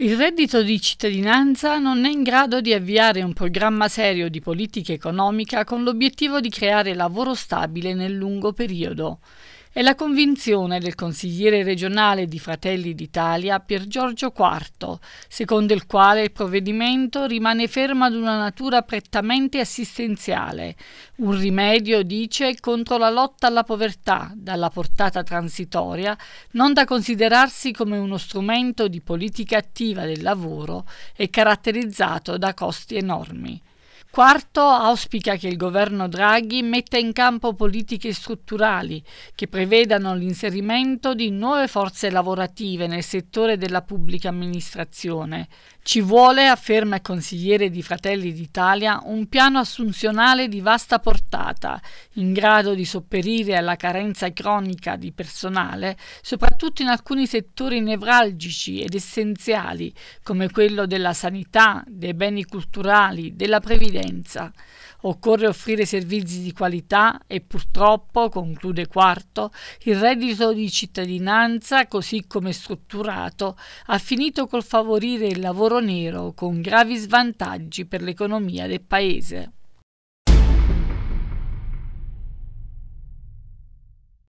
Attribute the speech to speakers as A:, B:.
A: Il reddito di cittadinanza non è in grado di avviare un programma serio di politica economica con l'obiettivo di creare lavoro stabile nel lungo periodo. È la convinzione del consigliere regionale di Fratelli d'Italia Pier Giorgio IV, secondo il quale il provvedimento rimane fermo ad una natura prettamente assistenziale, un rimedio, dice, contro la lotta alla povertà, dalla portata transitoria, non da considerarsi come uno strumento di politica attiva del lavoro e caratterizzato da costi enormi. Quarto, auspica che il governo Draghi metta in campo politiche strutturali che prevedano l'inserimento di nuove forze lavorative nel settore della pubblica amministrazione. Ci vuole, afferma il consigliere di Fratelli d'Italia, un piano assunzionale di vasta portata, in grado di sopperire alla carenza cronica di personale, soprattutto in alcuni settori nevralgici ed essenziali, come quello della sanità, dei beni culturali, della previdenza sufficienza. Occorre offrire servizi di qualità e purtroppo, conclude Quarto, il reddito di cittadinanza, così come strutturato, ha finito col favorire il lavoro nero con gravi svantaggi per l'economia del Paese.